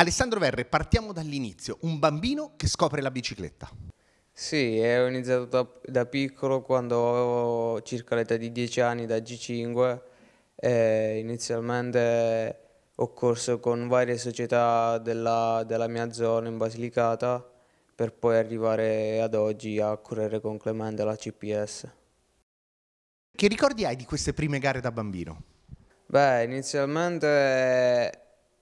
Alessandro Verre, partiamo dall'inizio, un bambino che scopre la bicicletta. Sì, ho iniziato da, da piccolo quando avevo circa l'età di 10 anni, da G5. E inizialmente ho corso con varie società della, della mia zona in Basilicata per poi arrivare ad oggi a correre con Clemente alla CPS. Che ricordi hai di queste prime gare da bambino? Beh, inizialmente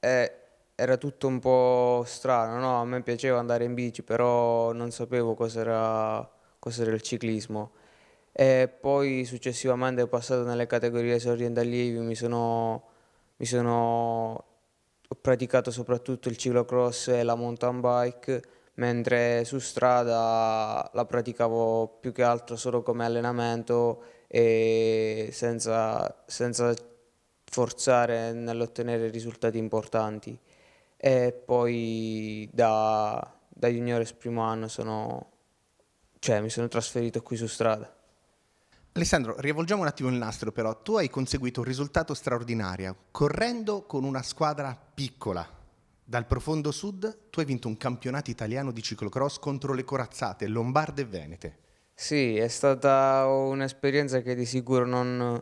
eh, era tutto un po' strano, no? a me piaceva andare in bici, però non sapevo cos'era cos il ciclismo. E poi successivamente passato nelle categorie esordienti allievi, mi sono, mi sono, ho praticato soprattutto il ciclocross e la mountain bike, mentre su strada la praticavo più che altro solo come allenamento e senza, senza forzare nell'ottenere risultati importanti. E poi da, da juniores primo anno sono, cioè, mi sono trasferito qui su strada. Alessandro, rivolgiamo un attimo il nastro però. Tu hai conseguito un risultato straordinario, correndo con una squadra piccola. Dal profondo sud tu hai vinto un campionato italiano di ciclocross contro le corazzate lombarde e venete. Sì, è stata un'esperienza che di sicuro non,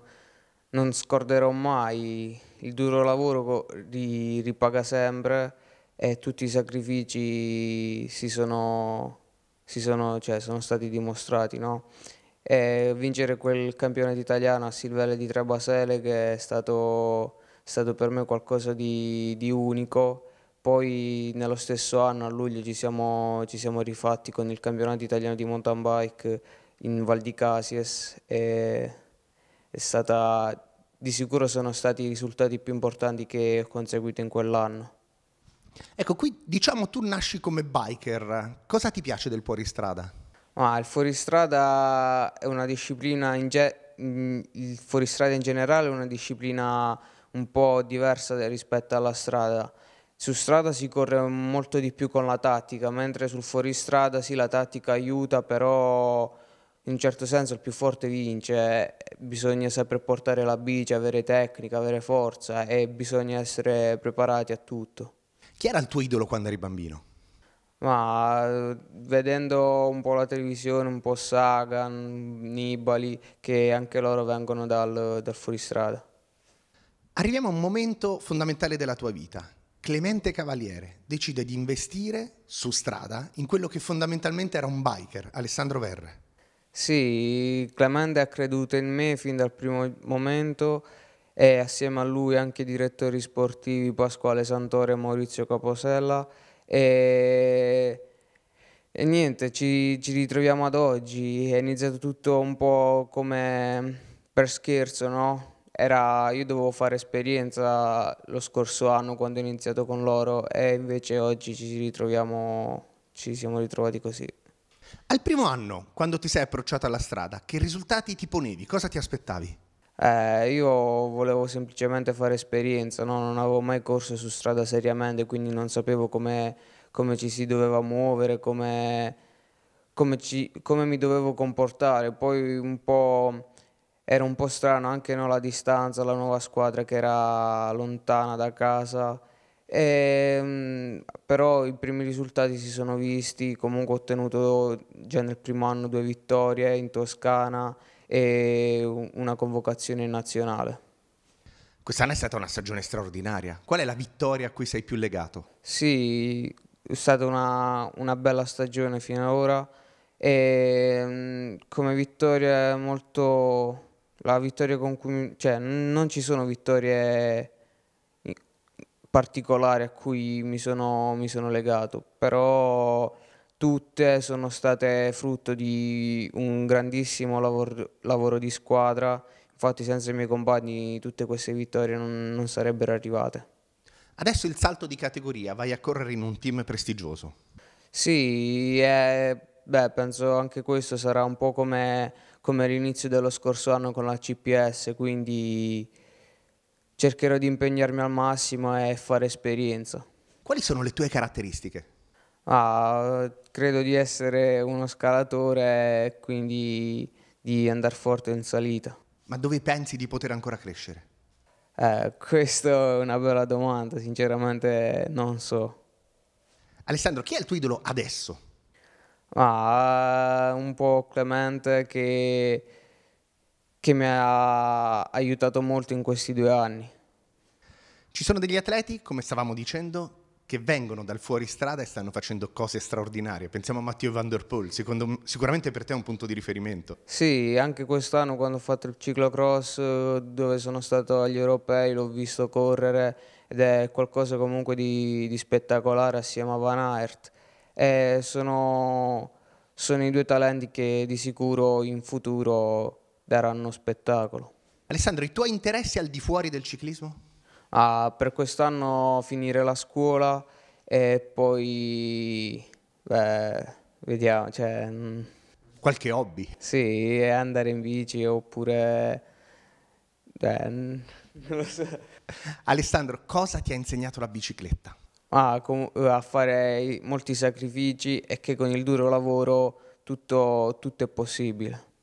non scorderò mai il duro lavoro ri, ripaga sempre e tutti i sacrifici si sono, si sono, cioè, sono stati dimostrati. No? vincere quel campionato italiano a Silvelle di Trebasele che è stato, stato per me qualcosa di, di, unico. Poi nello stesso anno, a luglio, ci siamo, ci siamo rifatti con il campionato italiano di mountain bike in Val di Casies. è stata di sicuro sono stati i risultati più importanti che ho conseguito in quell'anno. Ecco, qui diciamo tu nasci come biker, cosa ti piace del fuoristrada? Ah, il fuoristrada è una disciplina, in ge- mm, il fuoristrada in generale è una disciplina un po' diversa rispetto alla strada. Su strada si corre molto di più con la tattica, mentre sul fuoristrada sì la tattica aiuta, però in un certo senso il più forte vince, bisogna saper portare la bici, avere tecnica, avere forza e bisogna essere preparati a tutto. Chi era il tuo idolo quando eri bambino? Ma vedendo un po' la televisione, un po' Sagan, Nibali, che anche loro vengono dal, dal fuoristrada. Arriviamo a un momento fondamentale della tua vita. Clemente Cavaliere decide di investire su strada in quello che fondamentalmente era un biker, Alessandro Verre. Sì, Clemente ha creduto in me fin dal primo momento e assieme a lui anche i direttori sportivi Pasquale Santore e Maurizio Caposella e, e niente, ci, ci, ritroviamo ad oggi, è iniziato tutto un po' come per scherzo, no? Era, io dovevo fare esperienza lo scorso anno quando ho iniziato con loro e invece oggi ci ritroviamo, ci siamo ritrovati così. Al primo anno, quando ti sei approcciato alla strada, che risultati ti ponevi? Cosa ti aspettavi? Eh, io volevo semplicemente fare esperienza, no? non avevo mai corso su strada seriamente, quindi non sapevo come, come ci si doveva muovere, come, come, ci, come mi dovevo comportare. Poi un po' era un po' strano anche no, la distanza, la nuova squadra che era lontana da casa e, ehm, però i primi risultati si sono visti, comunque ho ottenuto già nel primo anno due vittorie in Toscana e una convocazione nazionale. Quest'anno è stata una stagione straordinaria. Qual è la vittoria a cui sei più legato? Sì, è stata una, una bella stagione fino ad ora e ehm, come vittoria molto... La vittoria con cui... cioè non ci sono vittorie particolare a cui mi sono, mi sono legato, però tutte sono state frutto di un grandissimo lavoro, lavoro di squadra, infatti senza i miei compagni tutte queste vittorie non, non sarebbero arrivate. Adesso il salto di categoria, vai a correre in un team prestigioso. Sì, eh, beh, penso anche questo sarà un po' come, come l'inizio dello scorso anno con la CPS, quindi cercherò di impegnarmi al massimo e fare esperienza. Quali sono le tue caratteristiche? Ah, credo di essere uno scalatore e quindi di andare forte in salita. Ma dove pensi di poter ancora crescere? Eh, questa è una bella domanda, sinceramente non so. Alessandro, chi è il tuo idolo adesso? Ah, un po' Clemente che che mi ha aiutato molto in questi due anni. Ci sono degli atleti, come stavamo dicendo, che vengono dal fuoristrada e stanno facendo cose straordinarie. Pensiamo a Matteo Van Der Poel, secondo, sicuramente per te è un punto di riferimento. Sì, anche quest'anno quando ho fatto il ciclocross eh, dove sono stato agli europei l'ho visto correre ed è qualcosa comunque di, di spettacolare assieme a Van Aert. E sono, sono i due talenti che di sicuro in futuro daranno spettacolo. Alessandro, i tuoi interessi al di fuori del ciclismo? Ah, per quest'anno finire la scuola e poi... Beh, vediamo, cioè... Mm. Qualche hobby? Sì, andare in bici oppure... Beh, mm, non lo so. Alessandro, cosa ti ha insegnato la bicicletta? Ah, a fare molti sacrifici e che con il duro lavoro tutto, tutto è possibile.